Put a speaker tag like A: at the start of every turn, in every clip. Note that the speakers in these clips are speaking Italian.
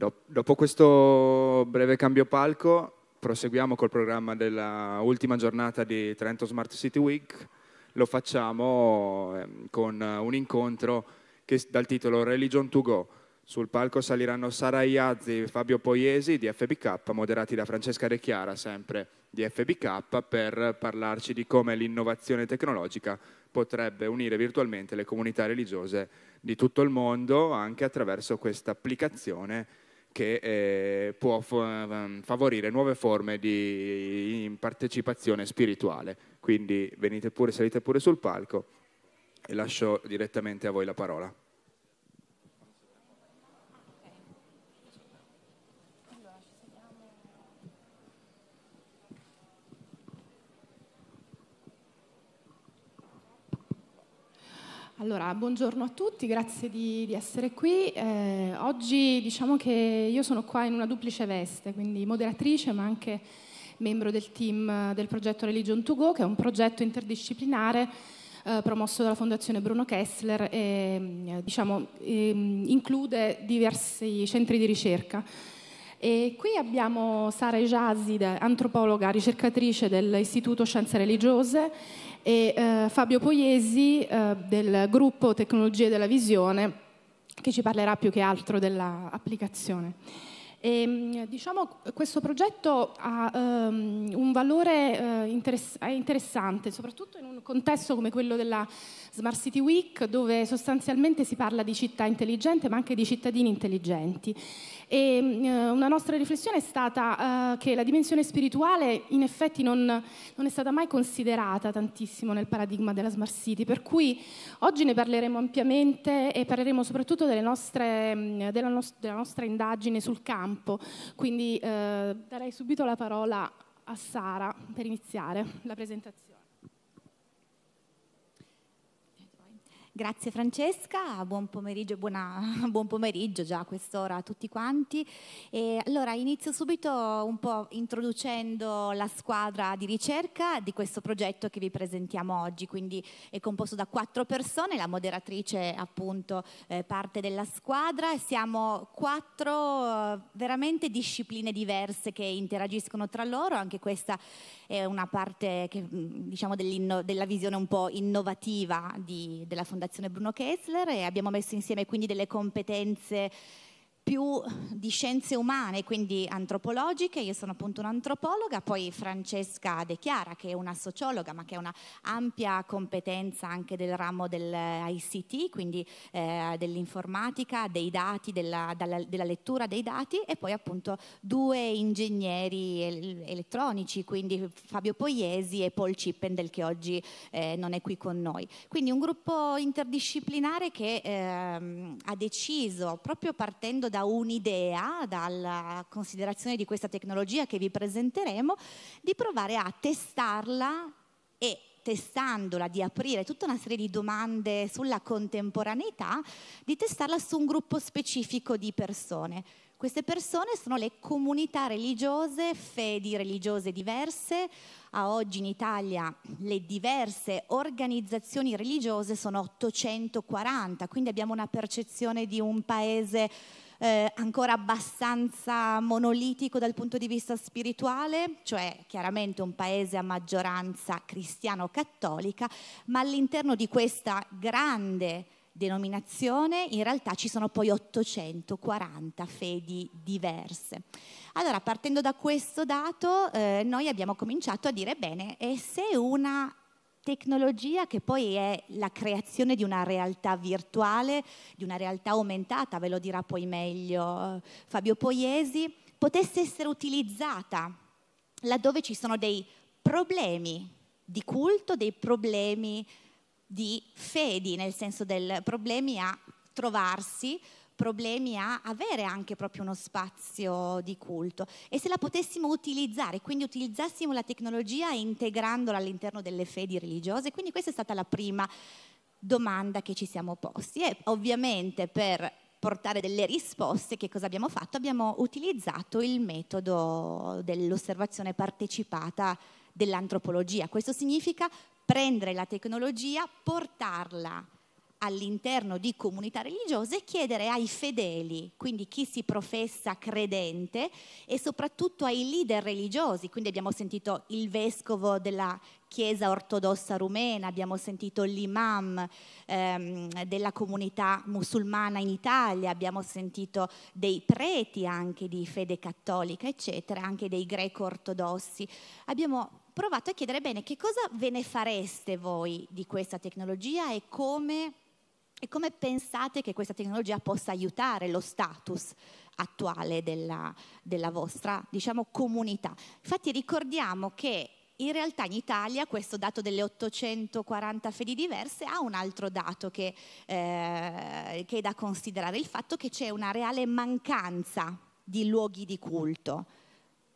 A: Dopo questo breve cambio palco proseguiamo col programma della ultima giornata di Trento Smart City Week. Lo facciamo ehm, con un incontro che, dal titolo Religion to Go. Sul palco saliranno Sara Iazzi e Fabio Poiesi di FBK, moderati da Francesca De Chiara, sempre di FBK, per parlarci di come l'innovazione tecnologica potrebbe unire virtualmente le comunità religiose di tutto il mondo anche attraverso questa applicazione che eh, può ehm, favorire nuove forme di partecipazione spirituale. Quindi venite pure, salite pure sul palco e lascio direttamente a voi la parola.
B: Allora, buongiorno a tutti, grazie di, di essere qui. Eh, oggi diciamo che io sono qua in una duplice veste, quindi moderatrice ma anche membro del team eh, del progetto Religion to Go, che è un progetto interdisciplinare eh, promosso dalla Fondazione Bruno Kessler e eh, include diversi centri di ricerca. E qui abbiamo Sara Ejazid, antropologa, ricercatrice dell'Istituto Scienze Religiose, e eh, Fabio Poiesi eh, del gruppo Tecnologie della Visione, che ci parlerà più che altro dell'applicazione. E, mm, diciamo, questo progetto ha um, un valore uh, interess interessante, soprattutto in un contesto come quello della Smart City Week dove sostanzialmente si parla di città intelligente ma anche di cittadini intelligenti. E, eh, una nostra riflessione è stata eh, che la dimensione spirituale in effetti non, non, è stata mai considerata tantissimo nel paradigma della Smart City, per cui oggi ne parleremo ampiamente e parleremo soprattutto nostre, mm, della, no- della, nostra indagine sul campo. Quindi eh, darei subito la parola a Sara per iniziare la presentazione. Grazie Francesca, buon
C: pomeriggio, buona, buon pomeriggio già a quest'ora a tutti quanti. E allora inizio subito un po' introducendo la squadra di ricerca di questo progetto che vi presentiamo oggi, quindi è composto da quattro persone, la moderatrice appunto eh, parte della squadra, siamo quattro eh, veramente discipline diverse che interagiscono tra loro, anche questa è una parte che, mm, diciamo, della visione un po' innovativa di, della Fondazione Fondazione Bruno Kessler e abbiamo messo insieme quindi delle competenze più di scienze umane, quindi antropologiche, io sono appunto un'antropologa, poi Francesca De Chiara che è una sociologa ma che ha una ampia competenza anche del ramo dell'ICT, eh, quindi eh, dell'informatica, dei dati, della, dalla, della, lettura dei dati e poi appunto due ingegneri el- elettronici, quindi Fabio Poiesi e Paul Chippendel che oggi eh, non è qui con noi. Quindi un gruppo interdisciplinare che ehm, ha deciso proprio partendo da da un'idea, dalla considerazione di questa tecnologia che vi presenteremo, di provare a testarla e testandola, di aprire tutta una serie di domande sulla contemporaneità, di testarla su un gruppo specifico di persone. Queste persone sono le comunità religiose, fedi religiose diverse. A oggi in Italia le diverse organizzazioni religiose sono 840, quindi abbiamo una percezione di un paese eh, ancora abbastanza monolitico dal punto di vista spirituale, cioè chiaramente un paese a maggioranza cristiano-cattolica, ma all'interno di questa grande denominazione in realtà ci sono poi 840 fedi diverse. Allora, partendo da questo dato, eh, noi abbiamo cominciato a dire, bene, e se una tecnologia che poi è la creazione di una realtà virtuale, di una realtà aumentata, ve lo dirà poi meglio eh, Fabio Poiesi, potesse essere utilizzata laddove ci sono dei problemi di culto, dei problemi di fedi, nel senso del problemi a trovarsi problemi a avere anche proprio uno spazio di culto e se la potessimo utilizzare, quindi utilizzassimo la tecnologia integrandola all'interno delle fedi religiose, quindi questa è stata la prima domanda che ci siamo posti e ovviamente per portare delle risposte che cosa abbiamo fatto? Abbiamo utilizzato il metodo dell'osservazione partecipata dell'antropologia. Questo significa prendere la tecnologia, portarla all'interno di comunità religiose chiedere ai fedeli, quindi chi si professa credente e soprattutto ai leader religiosi, quindi abbiamo sentito il vescovo della Chiesa ortodossa rumena, abbiamo sentito l'imam ehm, della comunità musulmana in Italia, abbiamo sentito dei preti anche di fede cattolica, eccetera, anche dei greco-ortodossi. Abbiamo provato a chiedere bene che cosa ve ne fareste voi di questa tecnologia e come e come pensate che questa tecnologia possa aiutare lo status attuale della, della vostra diciamo, comunità? Infatti ricordiamo che in realtà in Italia questo dato delle 840 fedi diverse ha un altro dato che, eh, che è da considerare, il fatto che c'è una reale mancanza di luoghi di culto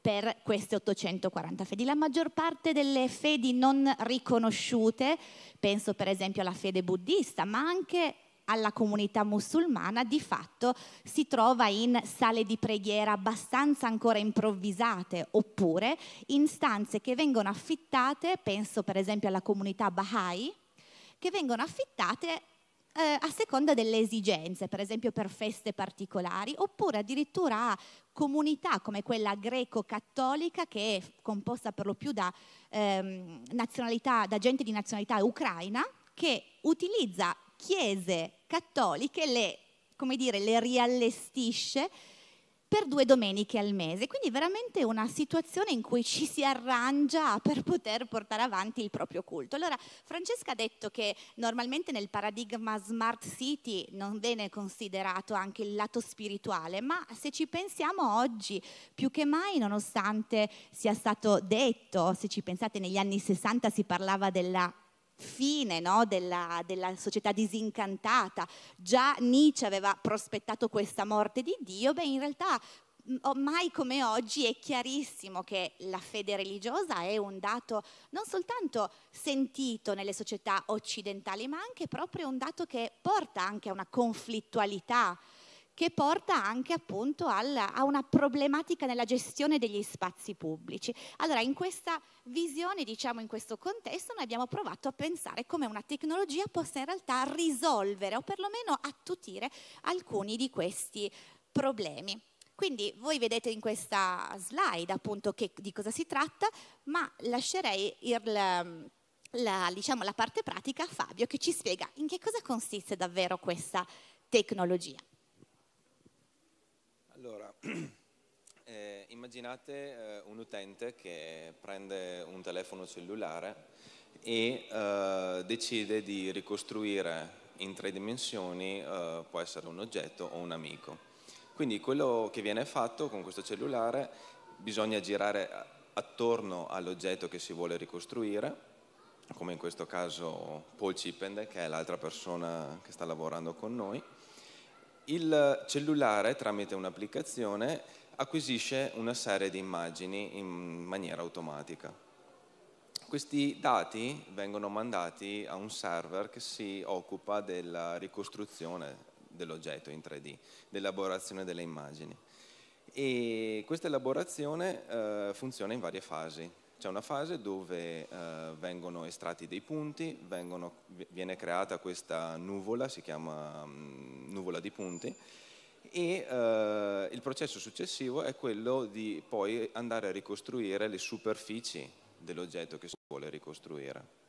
C: per queste 840 fedi. La maggior parte delle fedi non riconosciute, penso per esempio alla fede buddista, ma anche alla comunità musulmana di fatto si trova in sale di preghiera abbastanza ancora improvvisate oppure in stanze che vengono affittate, penso per esempio alla comunità Baha'i, che vengono affittate eh, a seconda delle esigenze, per esempio per feste particolari, oppure addirittura a comunità come quella greco-cattolica che è composta per lo più da, ehm, da gente di nazionalità ucraina che utilizza chiese cattoliche, le, dire, le riallestisce per due domeniche al mese, quindi veramente una situazione in cui ci si arrangia per poter portare avanti il proprio culto. Allora, Francesca ha detto che normalmente nel paradigma smart city non viene considerato anche il lato spirituale, ma se ci pensiamo oggi, più che mai, nonostante sia stato detto, se ci pensate negli anni 60 si parlava della fine no, della, della, società disincantata. Già Nietzsche aveva prospettato questa morte di Dio, beh in realtà mm, ormai come oggi è chiarissimo che la fede religiosa è un dato non soltanto sentito nelle società occidentali, ma anche proprio un dato che porta anche a una conflittualità che porta anche appunto alla, a una problematica nella gestione degli spazi pubblici. Allora in questa visione, diciamo in questo contesto, noi abbiamo provato a pensare come una tecnologia possa in realtà risolvere o perlomeno attutire alcuni di questi problemi. Quindi voi vedete in questa slide appunto che, di cosa si tratta, ma lascerei il... La, diciamo, la parte pratica a Fabio che ci spiega in che cosa consiste davvero questa tecnologia.
D: Allora, eh, immaginate eh, un utente che prende un telefono cellulare e eh, decide di ricostruire in tre dimensioni, eh, può essere un oggetto o un amico. Quindi quello che viene fatto con questo cellulare, bisogna girare attorno all'oggetto che si vuole ricostruire, come in questo caso Paul Chippende, che è l'altra persona che sta lavorando con noi, il cellulare tramite un'applicazione acquisisce una serie di immagini in maniera automatica. Questi dati vengono mandati a un server che si occupa della ricostruzione dell'oggetto in 3D, dell'elaborazione delle immagini. E questa elaborazione eh, funziona in varie fasi c'è una fase dove eh, vengono estratti dei punti, vengono, viene creata questa nuvola, si chiama mh, mm, nuvola di punti, e eh, il processo successivo è quello di poi andare a ricostruire le superfici dell'oggetto che si vuole ricostruire.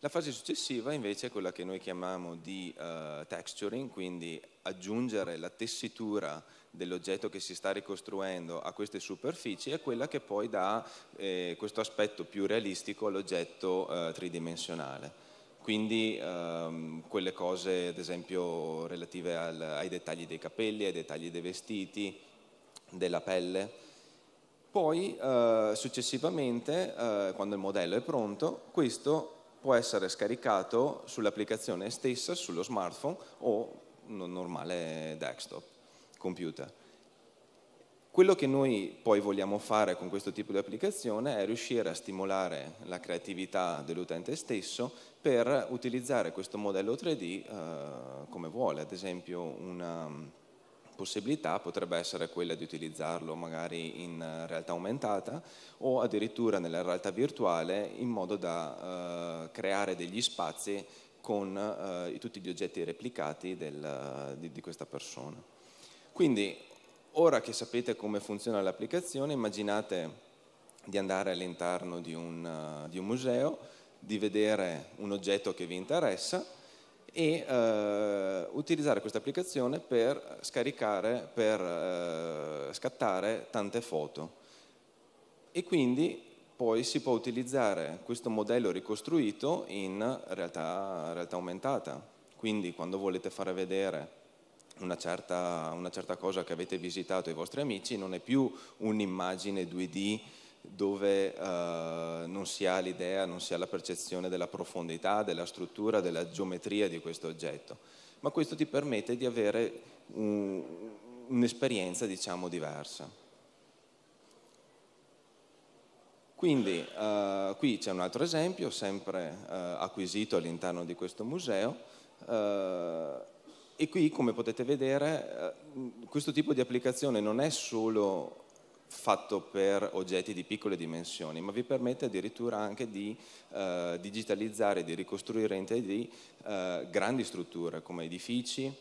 D: La fase successiva invece è quella che noi chiamiamo di uh, texturing, quindi aggiungere la tessitura dell'oggetto che si sta ricostruendo a queste superfici è quella che poi dà eh, questo aspetto più realistico all'oggetto eh, tridimensionale. Quindi ehm, quelle cose, ad esempio, relative al, ai dettagli dei capelli, ai dettagli dei vestiti, della pelle. Poi eh, successivamente, eh, quando il modello è pronto, questo può essere scaricato sull'applicazione stessa, sullo smartphone o un normale desktop, computer. Quello che noi poi vogliamo fare con questo tipo di applicazione è riuscire a stimolare la creatività dell'utente stesso per utilizzare questo modello 3D eh, come vuole, ad esempio una, possibilità potrebbe essere quella di utilizzarlo magari in eh, realtà aumentata o addirittura nella realtà virtuale in modo da eh, creare degli spazi con eh, tutti gli oggetti replicati del, di, di, questa persona. Quindi ora che sapete come funziona l'applicazione immaginate di andare all'interno di un, eh, di un museo, di vedere un oggetto che vi interessa e eh, utilizzare questa applicazione per scaricare, per eh, scattare tante foto. E quindi poi si può utilizzare questo modello ricostruito in realtà, realtà aumentata. Quindi quando volete fare vedere una certa, una certa cosa che avete visitato ai vostri amici, non è più un'immagine 2D dove eh, non si ha l'idea, non si ha la percezione della profondità, della struttura, della geometria di questo oggetto. Ma questo ti permette di avere un, un'esperienza, diciamo, diversa. Quindi eh, qui c'è un altro esempio, sempre eh, acquisito all'interno di questo museo, eh, e qui, come potete vedere, eh, questo tipo di applicazione non è solo fatto per oggetti di piccole dimensioni, ma vi permette addirittura anche di eh, digitalizzare, di ricostruire in 3D eh, grandi strutture come edifici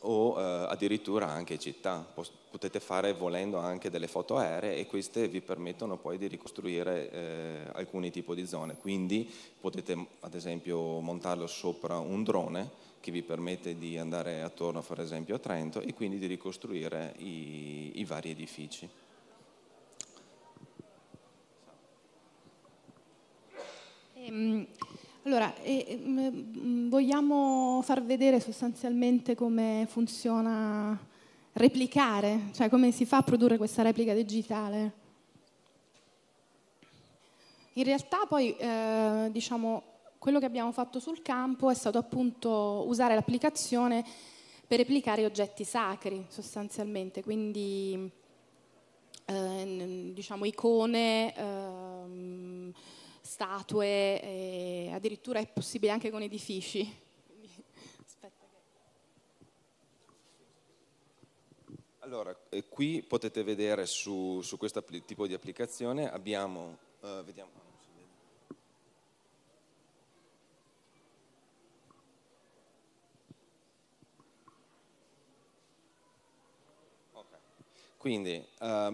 D: o eh, addirittura anche città. Potete fare volendo anche delle foto aeree e queste vi permettono poi di ricostruire eh, alcuni tipi di zone. Quindi potete ad esempio montarlo sopra un drone che vi permette di andare attorno per esempio a Trento e quindi di ricostruire i, i vari edifici.
B: Ehm, allora, vogliamo far vedere sostanzialmente come funziona replicare, cioè come si fa a produrre questa replica digitale. In realtà poi, eh, diciamo, quello che abbiamo fatto sul campo è stato appunto usare l'applicazione per replicare oggetti sacri, sostanzialmente, quindi eh, diciamo icone... Eh, statue, eh, addirittura è possibile anche con edifici.
D: allora, eh, qui potete vedere su, su questo tipo di applicazione abbiamo, eh, vediamo, Quindi eh,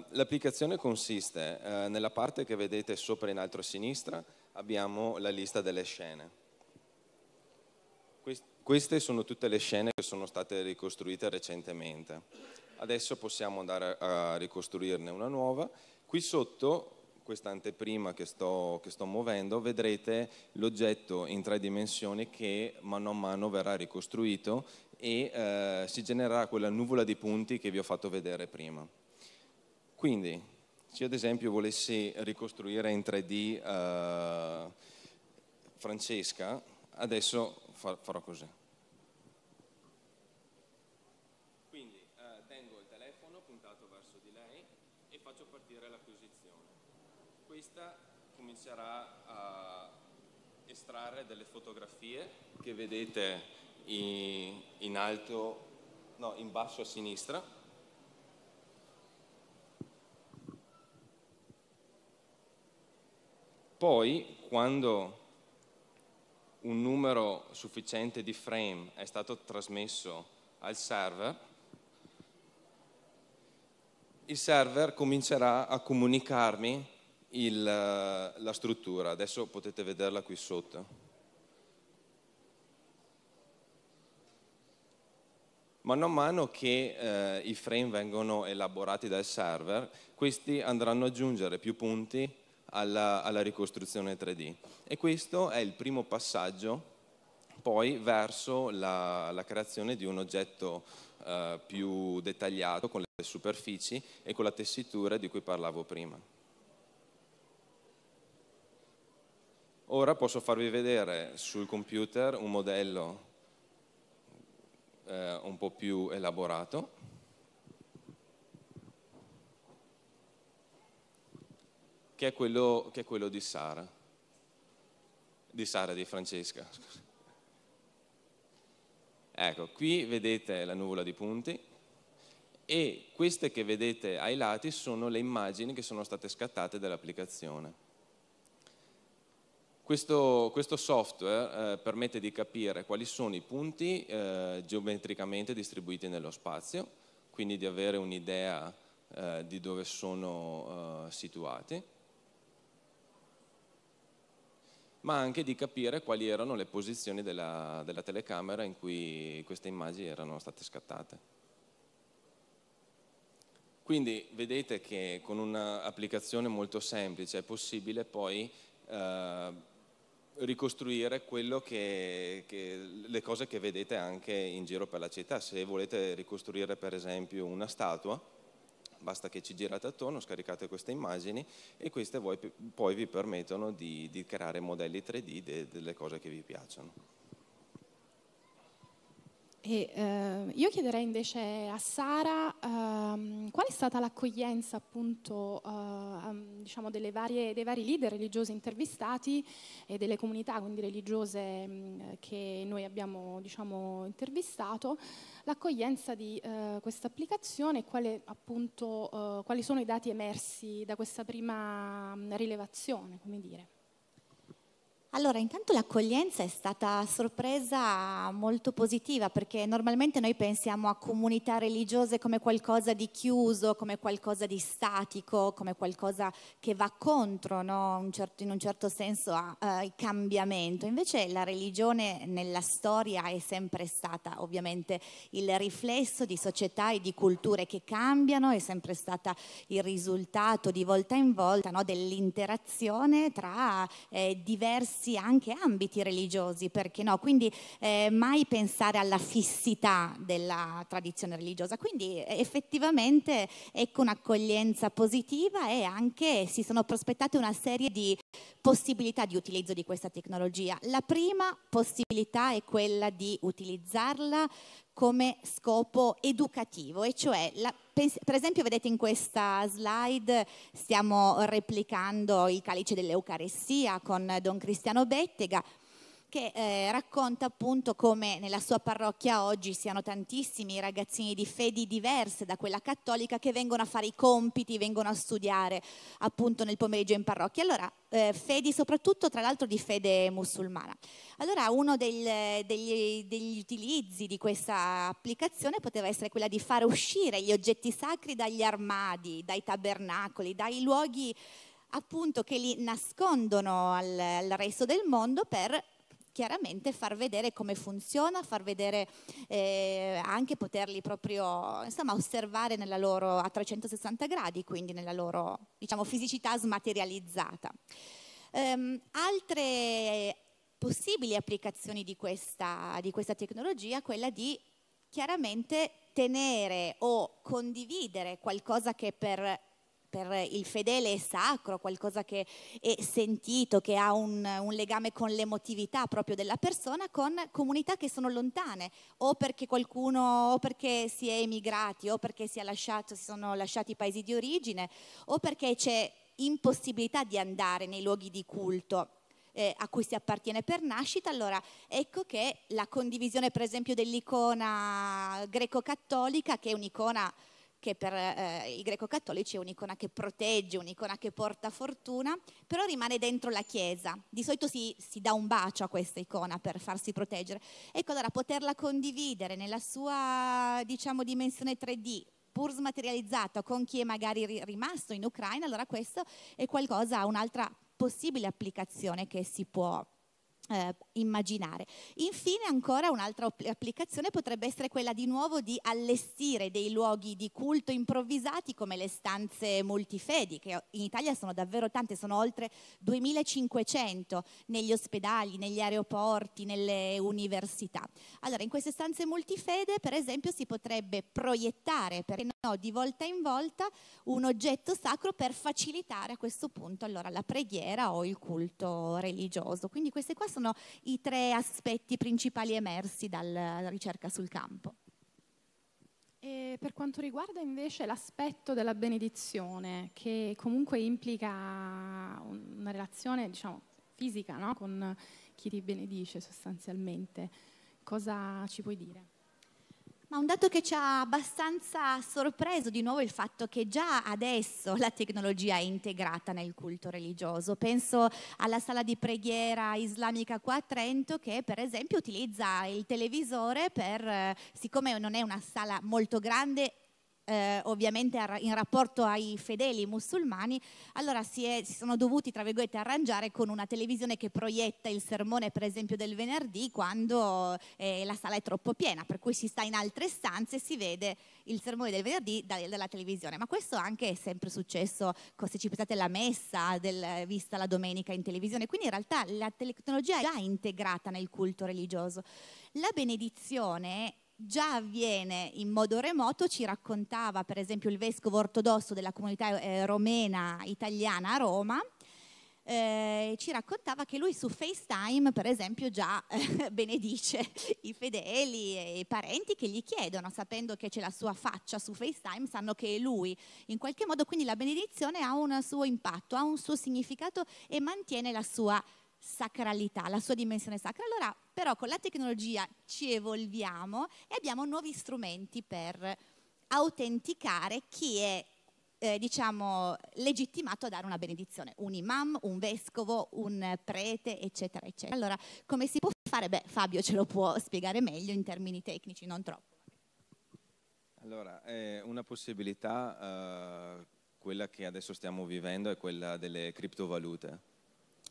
D: l'applicazione consiste, eh, nella parte che vedete sopra in alto a sinistra, abbiamo la lista delle scene. Quest queste sono tutte le scene che sono state ricostruite recentemente. Adesso possiamo andare a, ricostruirne una nuova. Qui sotto questa anteprima che sto, che sto, muovendo, vedrete l'oggetto in tre dimensioni che mano a mano verrà ricostruito e eh, si genererà quella nuvola di punti che vi ho fatto vedere prima. Quindi, se ad esempio volessi ricostruire in 3D eh, Francesca, adesso far, farò così. Quindi eh, tengo il telefono puntato verso di lei e faccio partire l'acquisizione. Questa comincerà a estrarre delle fotografie che vedete in, in alto, no, in basso a sinistra. Poi, quando un numero sufficiente di frame è stato trasmesso al server, il server comincerà a comunicarmi il, la struttura. Adesso potete vederla qui sotto. mano a mano che eh, i frame vengono elaborati dal server, questi andranno ad aggiungere più punti alla, alla ricostruzione 3D. E questo è il primo passaggio poi verso la, la creazione di un oggetto eh, più dettagliato con le superfici e con la tessitura di cui parlavo prima. Ora posso farvi vedere sul computer un modello eh, un po' più elaborato. Che è, quello, che è quello di Sara, di Sara di Francesca. Ecco, qui vedete la nuvola di punti e queste che vedete ai lati sono le immagini che sono state scattate dall'applicazione. Questo, questo software eh, permette di capire quali sono i punti eh, geometricamente distribuiti nello spazio, quindi di avere un'idea eh, di dove sono eh, situati, ma anche di capire quali erano le posizioni della, della telecamera in cui queste immagini erano state scattate. Quindi vedete che con un'applicazione molto semplice è possibile poi eh, ricostruire che, che, le cose che vedete anche in giro per la città. Se volete ricostruire per esempio una statua, basta che ci girate attorno, scaricate queste immagini e queste poi vi permettono di, di creare modelli 3D de, delle cose che vi piacciono.
B: E, eh, io chiederei invece a Sara ehm, qual è stata l'accoglienza appunto ehm, diciamo varie, dei vari leader religiosi intervistati e delle comunità quindi religiose mh, mm, che noi abbiamo diciamo, intervistato, l'accoglienza di eh, questa applicazione e appunto, eh, quali sono i dati emersi da questa prima mh, mm, rilevazione, come dire. Allora, intanto
C: l'accoglienza è stata sorpresa molto positiva perché normalmente noi pensiamo a comunità religiose come qualcosa di chiuso, come qualcosa di statico, come qualcosa che va contro no? un certo, in un certo senso al eh, uh, cambiamento. Invece la religione nella storia è sempre stata ovviamente il riflesso di società e di culture che cambiano, è sempre stata il risultato di volta in volta no? dell'interazione tra eh, diversi diversi anche ambiti religiosi, perché no? Quindi eh, mai pensare alla fissità della tradizione religiosa. Quindi eh, effettivamente ecco un'accoglienza positiva e anche si sono prospettate una serie di possibilità di utilizzo di questa tecnologia. La prima possibilità è quella di utilizzarla come scopo educativo, e cioè, la, per esempio vedete in questa slide stiamo replicando i calici dell'Eucarestia con Don Cristiano Bettega, che eh, racconta appunto come nella sua parrocchia oggi siano tantissimi ragazzini di fedi diverse da quella cattolica che vengono a fare i compiti, vengono a studiare appunto nel pomeriggio in parrocchia. Allora, eh, fedi soprattutto tra l'altro di fede musulmana. Allora uno del, degli, degli utilizzi di questa applicazione poteva essere quella di far uscire gli oggetti sacri dagli armadi, dai tabernacoli, dai luoghi appunto che li nascondono al, al resto del mondo per chiaramente far vedere come funziona, far vedere eh, anche poterli proprio insomma, osservare nella loro, a 360 gradi, quindi nella loro diciamo, fisicità smaterializzata. Um, altre possibili applicazioni di questa, di questa tecnologia, quella di chiaramente tenere o condividere qualcosa che per per il fedele è sacro, qualcosa che è sentito, che ha un, un legame con l'emotività proprio della persona, con comunità che sono lontane, o perché qualcuno, o perché si è emigrati, o perché si, lasciato, si sono lasciati i paesi di origine, o perché c'è impossibilità di andare nei luoghi di culto eh, a cui si appartiene per nascita, allora ecco che la condivisione per esempio dell'icona greco-cattolica, che è un'icona che per eh, i greco-cattolici è un'icona che protegge, un'icona che porta fortuna, però rimane dentro la chiesa. Di solito si, si dà un bacio a questa icona per farsi proteggere. Ecco, allora poterla condividere nella sua, diciamo, dimensione 3D, pur smaterializzata con chi è magari rimasto in Ucraina, allora questo è qualcosa, un'altra possibile applicazione che si può eh, immaginare. Infine ancora un'altra applicazione potrebbe essere quella di nuovo di allestire dei luoghi di culto improvvisati come le stanze multifedi che in Italia sono davvero tante, sono oltre 2500 negli ospedali, negli aeroporti, nelle università. Allora in queste stanze multifede per esempio si potrebbe proiettare perché no, di volta in volta un oggetto sacro per facilitare a questo punto allora, la preghiera o il culto religioso. Quindi queste qua sono i tre aspetti principali emersi dalla ricerca sul campo.
B: E per quanto riguarda invece l'aspetto della benedizione, che comunque implica una relazione diciamo, fisica no? con chi ti benedice sostanzialmente, cosa ci puoi dire? Ma un dato
C: che ci ha abbastanza sorpreso di nuovo è il fatto che già adesso la tecnologia è integrata nel culto religioso. Penso alla sala di preghiera islamica qua a Trento che per esempio utilizza il televisore per, eh, siccome non è una sala molto grande, eh, ovviamente in rapporto ai fedeli musulmani, allora si, è, si, sono dovuti, tra virgolette, arrangiare con una televisione che proietta il sermone, per esempio, del venerdì quando eh, la sala è troppo piena, per cui si sta in altre stanze e si vede il sermone del venerdì dalla televisione. Ma questo anche è sempre successo, se ci pensate, alla messa del, vista la domenica in televisione. Quindi in realtà la tecnologia è già integrata nel culto religioso. La benedizione già avviene in modo remoto, ci raccontava per esempio il vescovo ortodosso della comunità eh, romena italiana a Roma, eh, ci raccontava che lui su FaceTime, per esempio, già eh, benedice i fedeli e i parenti che gli chiedono, sapendo che c'è la sua faccia su FaceTime, sanno che è lui. In qualche modo quindi la benedizione ha un suo impatto, ha un suo significato e mantiene la sua sacralità, la sua dimensione sacra. Allora, però, con la tecnologia ci evolviamo e abbiamo nuovi strumenti per autenticare chi è eh, diciamo, legittimato a dare una benedizione, un imam, un vescovo, un prete, eccetera, eccetera. Allora, come si può fare? Beh, Fabio ce lo può spiegare meglio in termini tecnici, non troppo.
D: Allora, eh, una possibilità, eh, quella che adesso stiamo vivendo, è quella delle criptovalute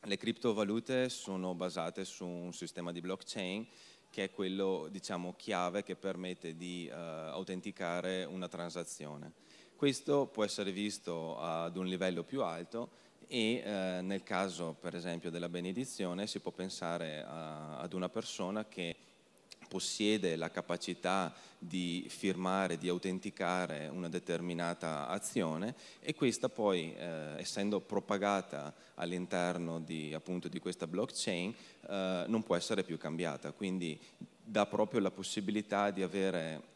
D: le criptovalute sono basate su un sistema di blockchain che è quello diciamo, chiave che permette di eh, autenticare una transazione. Questo può essere visto ad un livello più alto e eh, nel caso per esempio della benedizione si può pensare a, eh, ad una persona che possiede la capacità di firmare, di autenticare una determinata azione e questa poi, eh, essendo propagata all'interno di, appunto, di questa blockchain, eh, non può essere più cambiata. Quindi dà proprio la possibilità di avere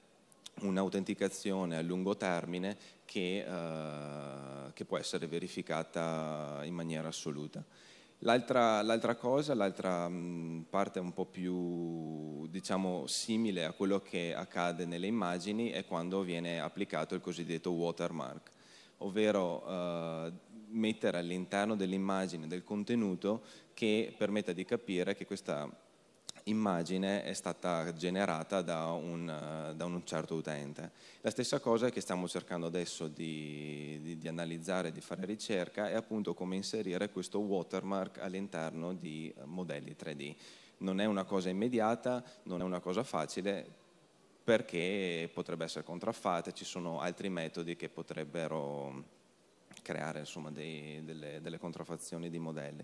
D: un'autenticazione a lungo termine che, eh, che può essere verificata in maniera assoluta. L'altra, l'altra, cosa, l'altra mm, parte un po' più diciamo, simile a quello che accade nelle immagini è quando viene applicato il cosiddetto watermark, ovvero eh, mettere all'interno dell'immagine del contenuto che permetta di capire che questa immagine è stata generata da un, eh, da un, certo utente. La stessa cosa che stiamo cercando adesso di, di, di, analizzare, di fare ricerca, è appunto come inserire questo watermark all'interno di eh, modelli 3D. Non è una cosa immediata, non è una cosa facile perché potrebbe essere contraffatta, ci sono altri metodi che potrebbero mm, creare insomma, dei, delle, delle contraffazioni di modelli.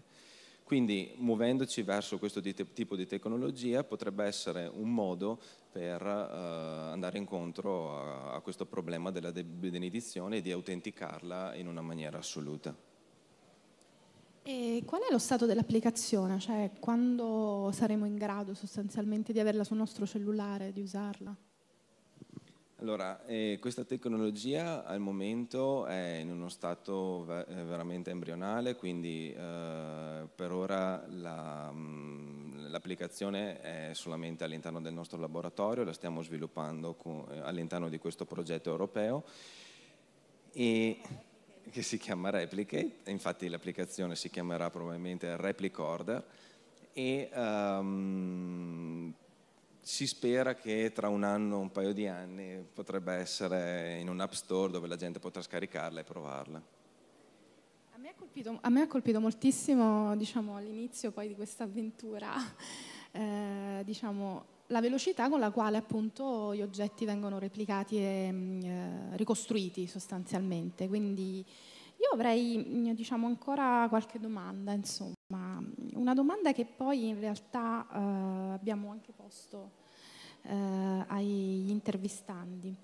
D: Quindi muovendoci verso questo di te- tipo di tecnologia potrebbe essere un modo per eh, andare incontro a, a, questo problema della de- benedizione e di autenticarla in una maniera assoluta.
B: E qual è lo stato dell'applicazione? Cioè, quando saremo in grado sostanzialmente di averla sul nostro cellulare, di usarla?
D: Allora, eh, questa tecnologia al momento è in uno stato eh, veramente embrionale, quindi eh, per ora mm, l'applicazione è solamente all'interno del nostro laboratorio, la stiamo sviluppando eh, all'interno di questo progetto europeo e, che si chiama Replicate, infatti l'applicazione si chiamerà probabilmente Replicorder e um, si spera che tra un anno, un paio di anni potrebbe essere in un app store dove la gente potrà scaricarla e provarla.
B: A me ha colpito, me colpito moltissimo diciamo, all'inizio di questa avventura eh, diciamo, la velocità con la quale appunto, gli oggetti vengono replicati e mm, eh, ricostruiti sostanzialmente. Quindi io avrei mm, diciamo, ancora qualche domanda, insomma, una domanda che poi in realtà eh, abbiamo anche posto eh, agli intervistandi.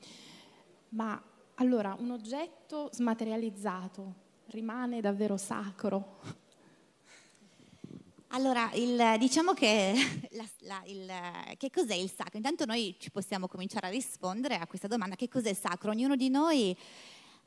B: Ma allora, un oggetto smaterializzato rimane davvero sacro? Allora, il, diciamo
C: che, la, la, il, che cos'è il sacro? Intanto noi ci possiamo cominciare a rispondere a questa domanda, che cos'è il sacro? Ognuno di noi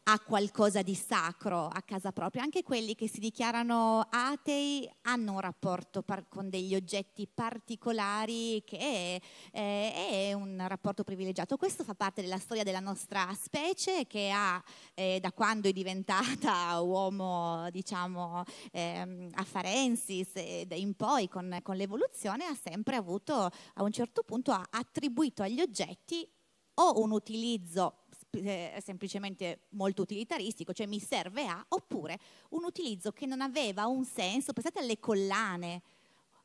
C: ha qualcosa di sacro a casa propria, anche quelli che si dichiarano atei hanno un rapporto par- con degli oggetti particolari che è, eh, è, un rapporto privilegiato. Questo fa parte della storia della nostra specie che ha, eh, da quando è diventata uomo, diciamo, eh, afarensis in poi con, con, l'evoluzione, ha sempre avuto, a un certo punto, attribuito agli oggetti o un utilizzo eh, semplicemente molto utilitaristico, cioè mi serve a, oppure un utilizzo che non aveva un senso, pensate alle collane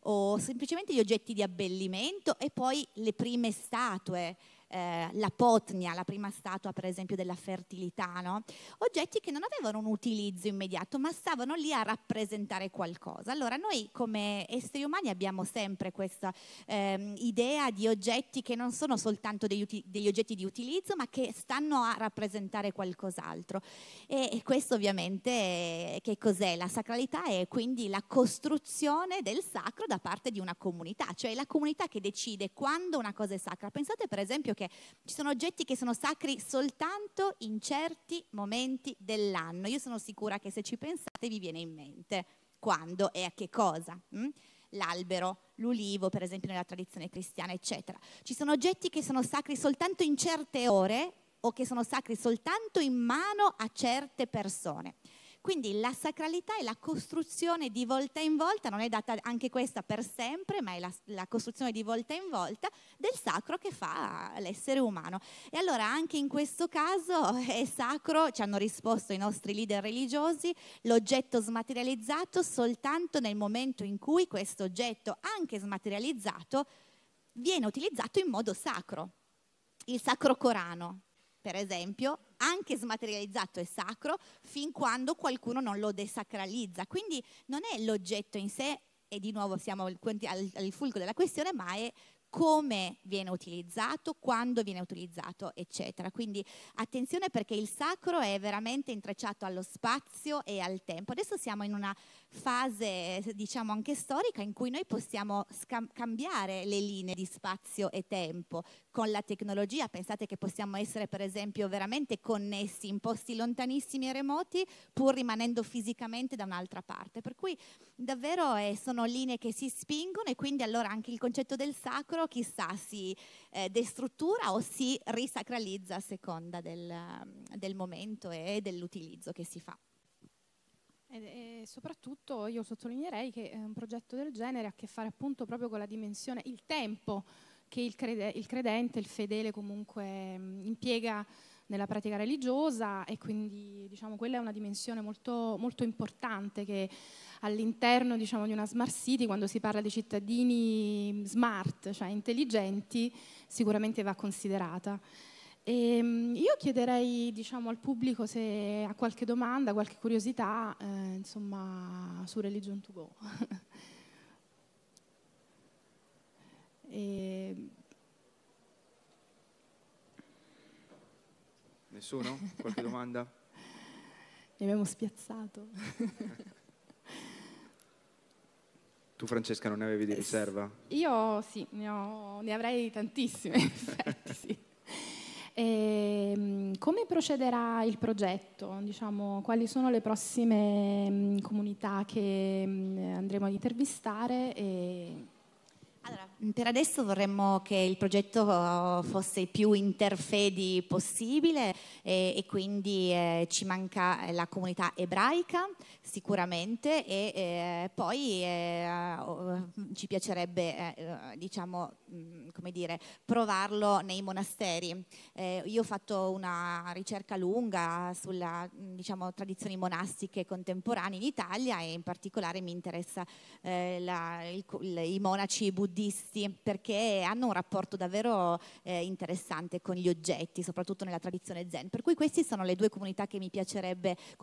C: o semplicemente gli oggetti di abbellimento e poi le prime statue eh, la potnia, la prima statua per esempio della fertilità, no? oggetti che non avevano un utilizzo immediato ma stavano lì a rappresentare qualcosa. Allora noi come esseri umani abbiamo sempre questa eh, idea di oggetti che non sono soltanto degli, uti- degli, oggetti di utilizzo ma che stanno a rappresentare qualcos'altro e, e questo ovviamente è, che cos'è? La sacralità è quindi la costruzione del sacro da parte di una comunità, cioè la comunità che decide quando una cosa è sacra. Pensate per esempio che ci sono oggetti che sono sacri soltanto in certi momenti dell'anno. Io sono sicura che se ci pensate vi viene in mente quando e a che cosa. Hm? L'albero, l'ulivo, per esempio nella tradizione cristiana, eccetera. Ci sono oggetti che sono sacri soltanto in certe ore o che sono sacri soltanto in mano a certe persone. Quindi la sacralità è la costruzione di volta in volta, non è data anche questa per sempre, ma è la, la costruzione di volta in volta del sacro che fa l'essere umano. E allora anche in questo caso è sacro, ci hanno risposto i nostri leader religiosi, l'oggetto smaterializzato soltanto nel momento in cui questo oggetto, anche smaterializzato, viene utilizzato in modo sacro. Il sacro Corano, per esempio, anche smaterializzato è sacro fin quando qualcuno non lo desacralizza. Quindi non è l'oggetto in sé, e di nuovo siamo al, al, al fulcro della questione, ma è come viene utilizzato, quando viene utilizzato, eccetera. Quindi attenzione perché il sacro è veramente intrecciato allo spazio e al tempo. Adesso siamo in una fase, diciamo anche storica, in cui noi possiamo scam- cambiare le linee di spazio e tempo con la tecnologia. Pensate che possiamo essere, per esempio, veramente connessi in posti lontanissimi e remoti, pur rimanendo fisicamente da un'altra parte. Per cui davvero eh, sono linee che si spingono e quindi allora anche il concetto del sacro dentro, chissà, si eh, destruttura o si risacralizza a seconda del, ehm, del momento e dell'utilizzo che si fa.
B: E, e soprattutto io sottolineerei che eh, un progetto del genere ha a che fare appunto proprio con la dimensione, il tempo che il, crede, il credente, il fedele comunque mh, mm, impiega nella pratica religiosa e quindi diciamo quella è una dimensione molto, molto importante che all'interno diciamo, di una smart city, quando si parla di cittadini smart, cioè intelligenti, sicuramente va considerata. E ehm, io chiederei diciamo, al pubblico se ha qualche domanda, qualche curiosità eh, insomma, su Religion to Go. e... Ehm.
A: Nessuno? Qualche domanda?
B: Mi abbiamo spiazzato.
A: Tu Francesca non ne avevi di eh, riserva?
B: Io sì, ne, ho, ne avrei tantissime, in effetti sì. E, ehm, come procederà il progetto? Diciamo, quali sono le prossime mm, comunità che mm, andremo ad intervistare? E...
C: Allora, per adesso vorremmo che il progetto eh, fosse il più interfedi possibile e, eh, e quindi eh, ci manca eh, la comunità ebraica sicuramente e eh, poi eh, ci piacerebbe diciamo, mh, dire, provarlo nei monasteri. io ho fatto una ricerca lunga sulle diciamo, tradizioni monastiche contemporanee in Italia e in particolare mi interessa la, il, il, i monaci buddisti questi perché hanno un rapporto davvero eh, interessante con gli oggetti, soprattutto nella tradizione zen. Per cui queste sono le due comunità con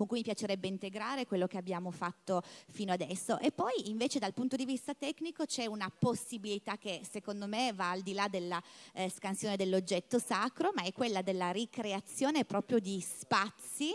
C: cui mi piacerebbe integrare quello che abbiamo fatto fino adesso. E poi invece dal punto di vista tecnico c'è una possibilità che secondo me va al di là della eh, scansione dell'oggetto sacro, ma è quella della ricreazione proprio di spazi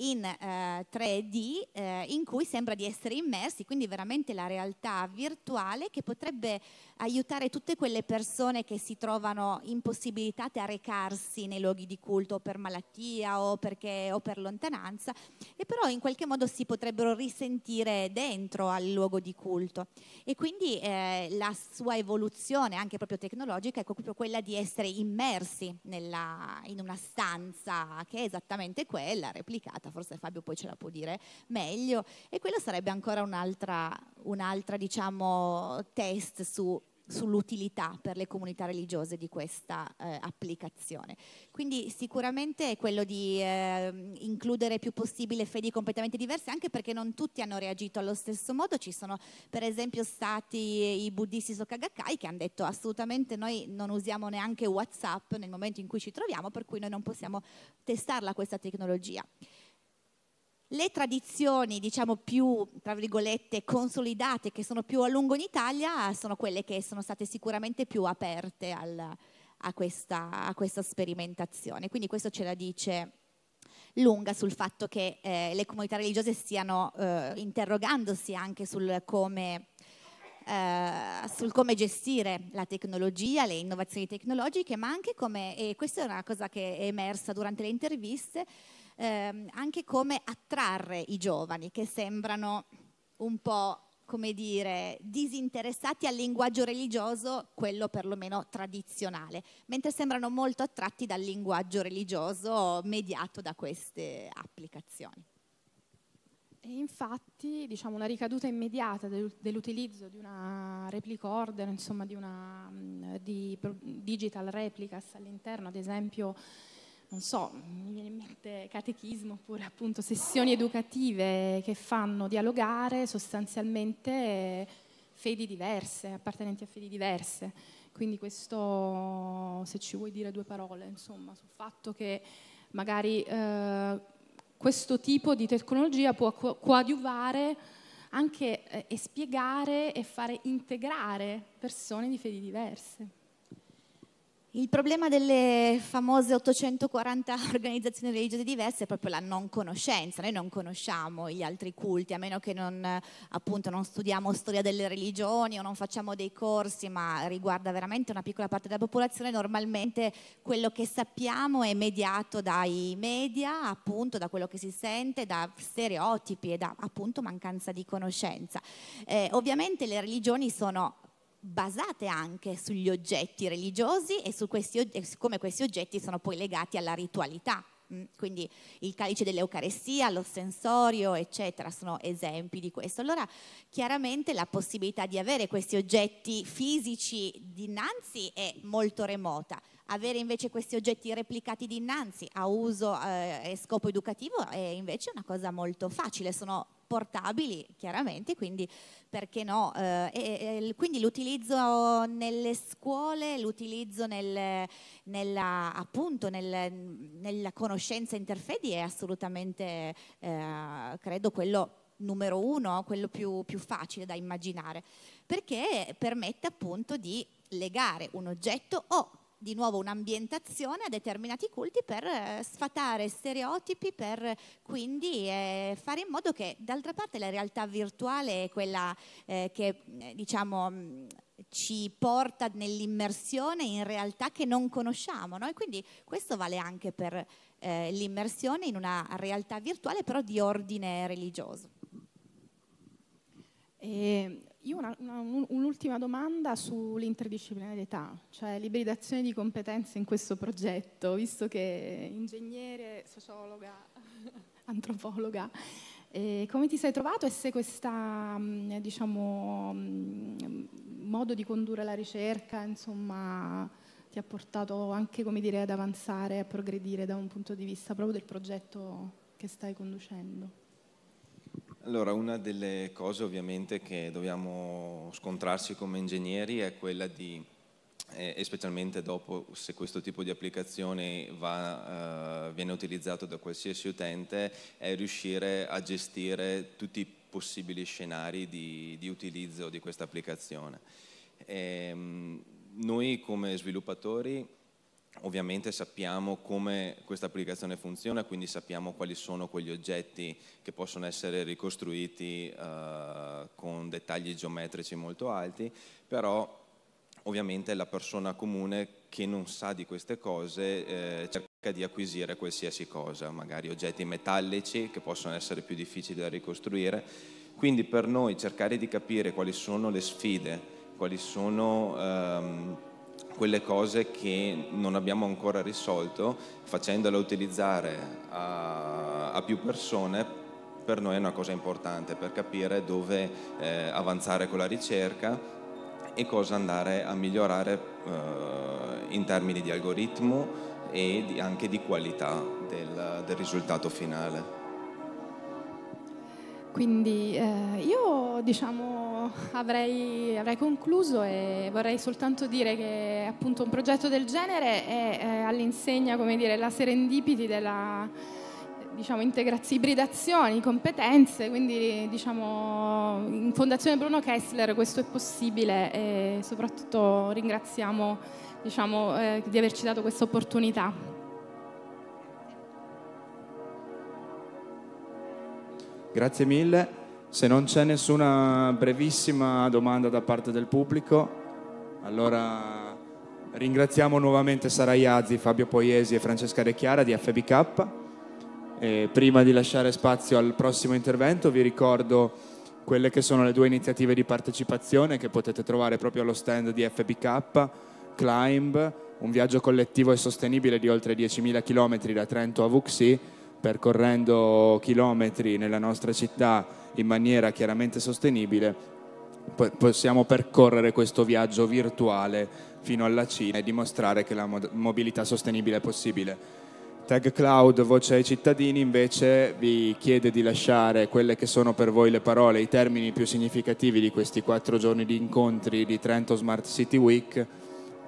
C: in eh, 3D eh, in cui sembra di essere immersi, quindi veramente la realtà virtuale che potrebbe aiutare tutte quelle persone che si trovano impossibilitate a recarsi nei luoghi di culto per malattia o, perché, o per lontananza e però in qualche modo si potrebbero risentire dentro al luogo di culto e quindi eh, la sua evoluzione anche proprio tecnologica è proprio quella di essere immersi nella, in una stanza che è esattamente quella replicata, forse Fabio poi ce la può dire meglio e quella sarebbe ancora un'altra, un'altra diciamo test su sull'utilità per le comunità religiose di questa eh, applicazione. Quindi sicuramente è quello di eh, includere più possibile fedi completamente diverse, anche perché non tutti hanno reagito allo stesso modo, ci sono per esempio stati i buddisti Sokagakai che hanno detto assolutamente noi non usiamo neanche Whatsapp nel momento in cui ci troviamo, per cui noi non possiamo testarla questa tecnologia. Le tradizioni, diciamo più, tra virgolette, consolidate, che sono più a lungo in Italia, sono quelle che sono state sicuramente più aperte al, a, questa, a questa sperimentazione. Quindi questo ce la dice lunga sul fatto che eh, le comunità religiose stiano eh, interrogandosi anche sul come, eh, sul come, gestire la tecnologia, le innovazioni tecnologiche, ma anche come, e questa è una cosa che è emersa durante le interviste, ehm, anche come attrarre i giovani che sembrano un po' come dire, disinteressati al linguaggio religioso, quello perlomeno tradizionale, mentre sembrano molto attratti dal linguaggio religioso mediato da queste applicazioni.
B: E infatti, diciamo, una ricaduta immediata dell'utilizzo di una replic order, insomma, di una mm, di digital replicas all'interno, ad esempio, non so, mi viene in mente catechismo oppure appunto sessioni educative che fanno dialogare sostanzialmente fedi diverse, appartenenti a fedi diverse. Quindi questo, se ci vuoi dire due parole, insomma, sul fatto che magari eh, questo tipo di tecnologia può coadiuvare anche eh, e spiegare e fare integrare persone di fedi diverse.
C: Il problema delle famose 840 organizzazioni religiose diverse è proprio la non conoscenza, noi non conosciamo gli altri culti, a meno che non, appunto, non studiamo storia delle religioni o non facciamo dei corsi, ma riguarda veramente una piccola parte della popolazione, normalmente quello che sappiamo è mediato dai media, appunto da quello che si sente, da stereotipi e da appunto mancanza di conoscenza. Eh, ovviamente le religioni sono basate anche sugli oggetti religiosi e su, questi, e come questi oggetti sono poi legati alla ritualità. Mm, quindi il calice dell'Eucarestia, lo sensorio, eccetera, sono esempi di questo. Allora, chiaramente la possibilità di avere questi oggetti fisici dinanzi è molto remota. Avere invece questi oggetti replicati dinanzi a uso eh, e scopo educativo è invece una cosa molto facile, sono portabili chiaramente, quindi perché no? Eh, eh, quindi l'utilizzo nelle scuole, l'utilizzo nel, nella, appunto nel, nella conoscenza interfedi è assolutamente, eh, credo, quello numero uno, quello più, più facile da immaginare, perché permette appunto di legare un oggetto o di nuovo un'ambientazione a determinati culti per eh, sfatare stereotipi, per quindi eh, fare in modo che d'altra parte la realtà virtuale è quella eh, che mm, diciamo mm, ci porta nell'immersione in realtà che non conosciamo, no? e quindi questo vale anche per l'immersione in una realtà virtuale però di ordine religioso.
B: E ehm, io una, una, un'ultima domanda sull'interdisciplinarietà, cioè l'ibridazione di competenze in questo progetto, visto che ingegnere, sociologa, antropologa, eh, come ti sei trovato e se questo mm, diciamo, mm, modo di condurre la ricerca insomma, ti ha portato anche dire, ad avanzare, a progredire da un punto di vista proprio del progetto che stai conducendo?
D: Allora, una delle cose ovviamente che dobbiamo scontrarci come ingegneri è quella di, eh, specialmente dopo se questo tipo di applicazione va, eh, viene utilizzato da qualsiasi utente, è riuscire a gestire tutti i possibili scenari di, di utilizzo di questa applicazione. E, ehm, noi come sviluppatori Ovviamente sappiamo come questa applicazione funziona, quindi sappiamo quali sono quegli oggetti che possono essere ricostruiti eh, con dettagli geometrici molto alti, però ovviamente la persona comune che non sa di queste cose eh, cerca di acquisire qualsiasi cosa, magari oggetti metallici che possono essere più difficili da ricostruire. Quindi per noi cercare di capire quali sono le sfide, quali sono... Ehm, quelle cose che non abbiamo ancora risolto, facendole utilizzare a, a più persone per noi è una cosa importante per capire dove eh, avanzare con la ricerca e cosa andare a migliorare eh, in termini di algoritmo e di, anche di qualità del, del risultato finale.
B: Quindi eh, io diciamo avrei, avrei, concluso e vorrei soltanto dire che appunto un progetto del genere è, è all'insegna, come dire, la serendipiti della diciamo, integrazione, ibridazioni, competenze, quindi diciamo, in Fondazione Bruno Kessler questo è possibile e soprattutto ringraziamo diciamo, eh, di averci dato questa opportunità.
A: Grazie mille. Se non c'è nessuna brevissima domanda da parte del pubblico, allora ringraziamo nuovamente Sara Iazzi, Fabio Poiesi e Francesca Recchiara di FBK. E prima di lasciare spazio al prossimo intervento vi ricordo quelle che sono le due iniziative di partecipazione che potete trovare proprio allo stand di FBK, Climb, un viaggio collettivo e sostenibile di oltre 10.000 km da Trento a Vuxi percorrendo chilometri nella nostra città in maniera chiaramente sostenibile, possiamo percorrere questo viaggio virtuale fino alla Cina e dimostrare che la mobilità sostenibile è possibile. Tag Cloud, voce ai cittadini, invece vi chiede di lasciare quelle che sono per voi le parole, i termini più significativi di questi quattro giorni di incontri di Trento Smart City Week,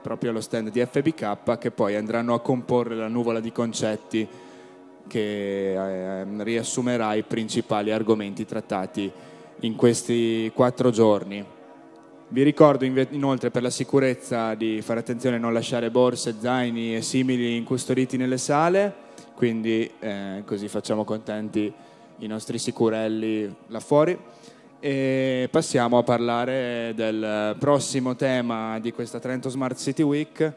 A: proprio allo stand di FBK, che poi andranno a comporre la nuvola di concetti che eh, riassumerà i principali argomenti trattati in questi quattro giorni. Vi ricordo inoltre per la sicurezza di fare attenzione a non lasciare borse, zaini e simili incustoditi nelle sale, quindi eh, così facciamo contenti i nostri sicurelli là fuori. E passiamo a parlare del prossimo tema di questa Trento Smart City Week.